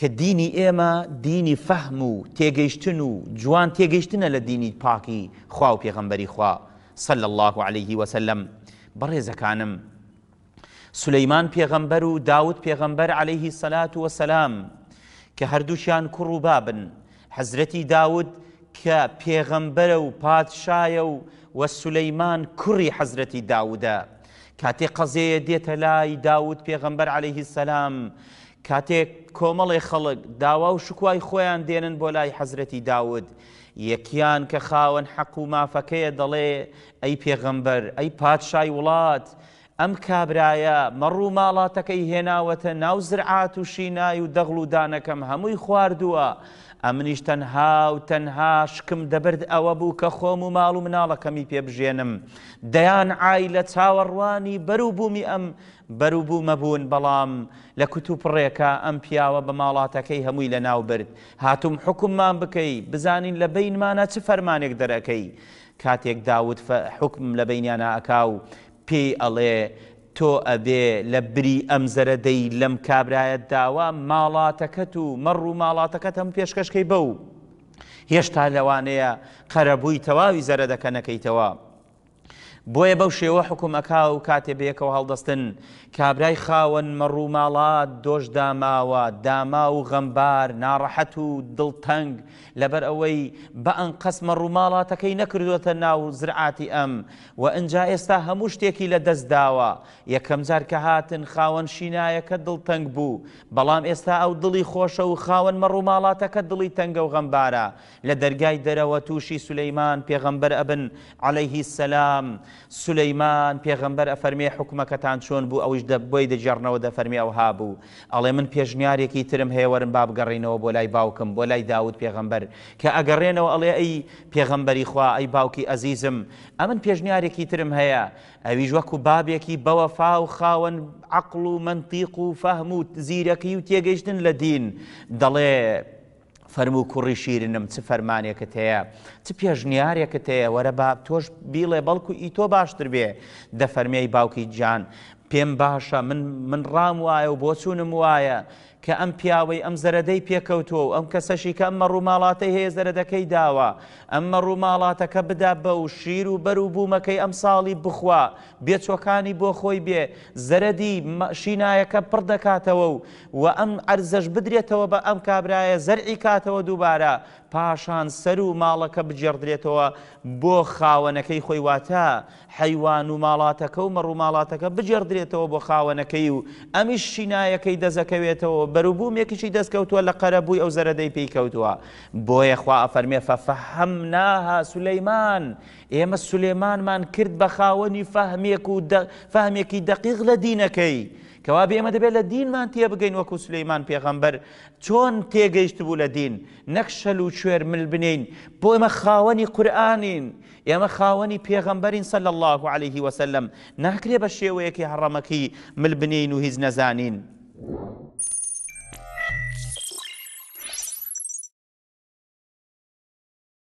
کە دینی ئێمە دینی فەهم و تێگەیشتن و جوان تێگەیشتنە لە دینی پاکی خوا و پێغەمبەری خوا سەل الله عليه وسلم بەڕێزەکانم سلەیمان پێغەمبەر و داوت پێغەمبەر عليه سەلات وسلام کە هەردووشیان کوڕ و بابن حەزرەتی داود کە پێغەمبەرە و پادشایە و وە سولەیمان کوڕی حەزرەتی داودە کاتێ قەزەیە دێتە لای داود پێغەمبەر عليه السلام کاتێک کۆمەڵی خەڵک داوا و شکوای خۆیان دێنن بۆ لای حەزرەی داود یەکیان کە خاوەن حەق و مافەکەیە دەڵێ ئەی پێغەمبەر ئەی پادشای وڵات ئەم کابرایە مەڕوو ماڵاتەکەی هێناوەتە ناو زرعات و شینای و دەغڵ و دانەکەم هەمووی خواردووە ئەمنیش تەنها و تەنها شکم دەبرد ئەوە بوو کە خۆم و ماڵ و مناڵەکەمی پێبژێنم دەیان ئای لە چاوەڕوانی بەرو بوومی ئەم بەرو بوو مەبوون بەڵام لە کوتوپڕێکە ئەم پیاوە بە ماڵاتەکەی هەمووی لە ناو برد هاتوم حکممان بکەی بزانین لە بینمانە چ فەرمانێک دەرەکەی کاتێک داوت حکم لە بینیانە ئەکاو پێی ئەڵێ تۆ ئەبێ لە بری ئەم زەرەدەی لەم کابرایەت داوە ماڵاتەکەت و مەڕ و ماڵاتەکەت هەم پێشکەشکەی بەو هێشتا لەوانەیە قەرەبووی تەواوی زەرەدەکە نەکەیتەوە. بۆیە بەو شێوە حکوومەکە و کاتێ بەیەکەوە هەڵدەستن کابرای خاوەن مەڕووماڵات دۆش داماوە داما و غەمبار ناڕەحەت و دڵتەنگ لەبەر ئەوەی بە ئەن قەسمە ڕووماڵاتەکەی نەکردوەتە ناو زرعاتی ئەم و ئەجا ئێستا هەموو شتێکی لە دەستداوە یەکەم جار کە هاتن خاوەن شینایەکە دڵتەنگ بوو بەڵام ئێستا ئەو دڵی خۆشە و خاوەن مەڕووماڵاتەکە دڵی تەنگە و غەمبارە لە دەرگای دەرەوە تووشی سولەیمان پێغەمبەر ئەبن عليهەیهی سەسلام. سولەیمان پێغمبەر ئەفەرمی حکومەکەتان چۆن بوو ئەوش دەبی دەجارڕنەوە دەفەرمی ئەو هابوو ئەڵێ من پێشنیارێکی ترم هێوەرم بابگەڕینەوە بۆ لای باوکم بۆ لای داوت پێغمبەر کە ئەگەڕێنەوە ئەڵێ ئەی پێغمبەری خوا ئەی باوکی ئەزیزم ئەمن پێشنیارێکی ترم هەیە ئەویش وەکو بابێکی بەوەفا و خاوەن عقل و منتیق و فەهموت زیرەکەی و تێگەیشتن لە دین دەڵێ فەرمو و کوڕی شیرنم چ فەرمانێکت هەیە چ پێشنیارێکت هەیە وەرە با تۆش بیڵێ بەڵکو ئی تۆ باشتر بێ دەفەرمیای باوکی جان پێم باشە من ڕام وایە و بۆ چوونم وایە کە ئەم پیاوەی ئەم زەرەدەی پێکەوتووە و ئەم کەسەشی کە ئەممە ڕووماڵاتی هەیە زەرەدەکەی داوە ئەممە ڕووماڵاتەکە بدا بە و شیر و بەر و بوومەکەی ئەم ساڵی بخوا بێچۆکانی بۆ خۆی بێ زەرەدی شینایەکە پڕ دەکاتەوە و و ئەم ئەرزەش بدرێتەوە بە ئەم کابرایە زەرعی کاتەوە دووبارە پاشان سەر و ماڵەکە بجێڕدرێتەوە بۆ خاوەنەکەی خۆی واتە حەیوان و ماڵاتەکە و مەڕووماڵاتەکە بجێڕدرێت دەبێتەوە بۆ خاوەنەکەی و ئەمیش شینایەکەی دەزەکەوێتەوە بەروبوومێکیشی دەستکەوتووە لە قەرەبووی ئەو زەرەدەی پێیکەوتووە بۆیە خوا ئەفەرمێ فەفەحەم ناها سولەیمان ئێمە سولێمانمان کرد بە خاوەنی فەهمێک و فەهمێکی دەقیق لە دینەکەی. کەوا ئێمە الدين لە دینمان تێبگەین وەکو سلەیمان پێغەمبەر چۆن تێگەیشت بوو لە دین نەکشەل و شوێر مل بنین بۆ ئێمە خاوەنی قورآانین ئێمە خاوەنی پێغەمبەرین صلى الله عليه وسلم نكري بە شێوەیەکی هەڕەمەکی مل بنين و هيز نزانين